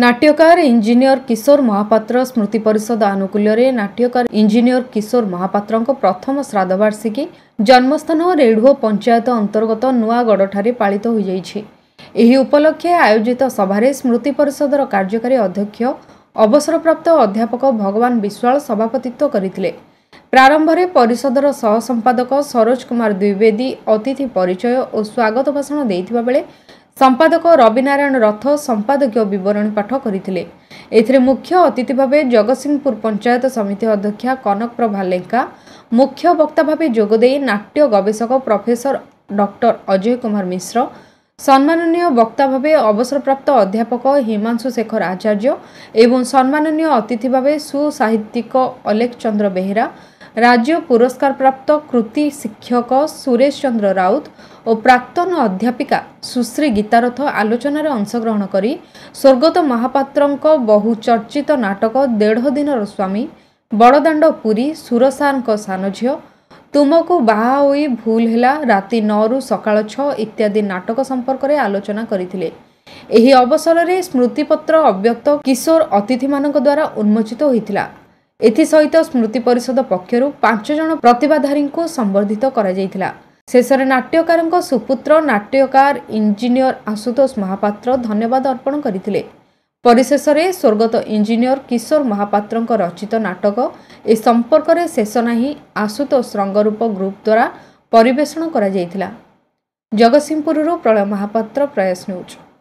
ନାଟ୍ୟକାର ଇଞ୍ଜିନିୟର କିଶୋର ମହାପାତ୍ର ସ୍ମୃତି ପରିଷଦ ଆନୁକୂଲ୍ୟରେ ନାଟ୍ୟକାର ଇଞ୍ଜିନିୟର କିଶୋର ମହାପାତ୍ରଙ୍କ ପ୍ରଥମ ଶ୍ରାଦ୍ଧବାର୍ଷିକୀ ଜନ୍ମସ୍ଥାନ ରେଢୁଓ ପଞ୍ଚାୟତ ଅନ୍ତର୍ଗତ ନୂଆଗଡ଼ଠାରେ ପାଳିତ ହୋଇଯାଇଛି ଏହି ଉପଲକ୍ଷେ ଆୟୋଜିତ ସଭାରେ ସ୍ମୃତି ପରିଷଦର କାର୍ଯ୍ୟକାରୀ ଅଧ୍ୟକ୍ଷ ଅବସରପ୍ରାପ୍ତ ଅଧ୍ୟାପକ ଭଗବାନ ବିଶ୍ୱାଳ ସଭାପତିତ୍ୱ କରିଥିଲେ ପ୍ରାରମ୍ଭରେ ପରିଷଦର ସହସମ୍ପାଦକ ସରୋଜ କୁମାର ଦ୍ୱିବେଦୀ ଅତିଥି ପରିଚୟ ଓ ସ୍ୱାଗତ ଭାଷଣ ଦେଇଥିବାବେଳେ ସମ୍ପାଦକ ରବିନାରାୟଣ ରଥ ସମ୍ପାଦକୀୟ ବିବରଣୀ ପାଠ କରିଥିଲେ ଏଥିରେ ମୁଖ୍ୟ ଅତିଥି ଭାବେ ଜଗତସିଂହପୁର ପଞ୍ଚାୟତ ସମିତି ଅଧ୍ୟକ୍ଷା କନକ ପ୍ରଭା ଲେଙ୍କା ମୁଖ୍ୟ ବକ୍ତା ଭାବେ ଯୋଗଦେଇ ନାଟ୍ୟ ଗବେଷକ ପ୍ରଫେସର ଡକ୍ଟର ଅଜୟ କୁମାର ମିଶ୍ର ସମ୍ମାନନୀୟ ବକ୍ତା ଭାବେ ଅବସରପ୍ରାପ୍ତ ଅଧ୍ୟାପକ ହିମାଂଶୁ ଶେଖର ଆଚାର୍ଯ୍ୟ ଏବଂ ସମ୍ମାନନୀୟ ଅତିଥି ଭାବେ ସୁସାହିତ୍ୟିକ ଅଲେଖ ଚନ୍ଦ୍ର ବେହେରା ରାଜ୍ୟ ପୁରସ୍କାରପ୍ରାପ୍ତ କୃତି ଶିକ୍ଷକ ସୁରେଶ ଚନ୍ଦ୍ର ରାଉତ ଓ ପ୍ରାକ୍ତନ ଅଧ୍ୟାପିକା ସୁଶ୍ରୀ ଗୀତାରଥ ଆଲୋଚନାରେ ଅଂଶଗ୍ରହଣ କରି ସ୍ୱର୍ଗତ ମହାପାତ୍ରଙ୍କ ବହୁ ଚର୍ଚ୍ଚିତ ନାଟକ ଦେଢ଼ ଦିନର ସ୍ୱାମୀ ବଡ଼ଦାଣ୍ଡ ପୁରୀ ସୁରସାରଙ୍କ ସାର୍ଙ୍କ ସାନ ଝିଅ ତୁମକୁ ବାହା ହୋଇ ଭୁଲ ହେଲା ରାତି ନଅରୁ ସକାଳ ଛଅ ଇତ୍ୟାଦି ନାଟକ ସମ୍ପର୍କରେ ଆଲୋଚନା କରିଥିଲେ ଏହି ଅବସରରେ ସ୍ମୃତିପତ୍ର ଅବ୍ୟକ୍ତ କିଶୋର ଅତିଥିମାନଙ୍କ ଦ୍ୱାରା ଉନ୍ମୋଚିତ ହୋଇଥିଲା ଏଥିସହିତ ସ୍ମୃତି ପରିଷଦ ପକ୍ଷରୁ ପାଞ୍ଚ ଜଣ ପ୍ରତିଭାଧାରୀଙ୍କୁ ସମ୍ବର୍ଦ୍ଧିତ କରାଯାଇଥିଲା ଶେଷରେ ନାଟ୍ୟକାରଙ୍କ ସୁପୁତ୍ର ନାଟ୍ୟକାର ଇଞ୍ଜିନିୟର ଆଶୁତୋଷ ମହାପାତ୍ର ଧନ୍ୟବାଦ ଅର୍ପଣ କରିଥିଲେ ପରିଶେଷରେ ସ୍ୱର୍ଗତ ଇଞ୍ଜିନିୟର କିଶୋର ମହାପାତ୍ରଙ୍କ ରଚିତ ନାଟକ ଏ ସମ୍ପର୍କରେ ଶେଷ ନାହିଁ ଆଶୁତୋଷ ରଙ୍ଗରୂପ ଗ୍ରୁପ୍ ଦ୍ୱାରା ପରିବେଷଣ କରାଯାଇଥିଲା ଜଗତସିଂହପୁରରୁ ପ୍ରଳୟ ମହାପାତ୍ର ପ୍ରୟାସ ନେଉଛନ୍ତି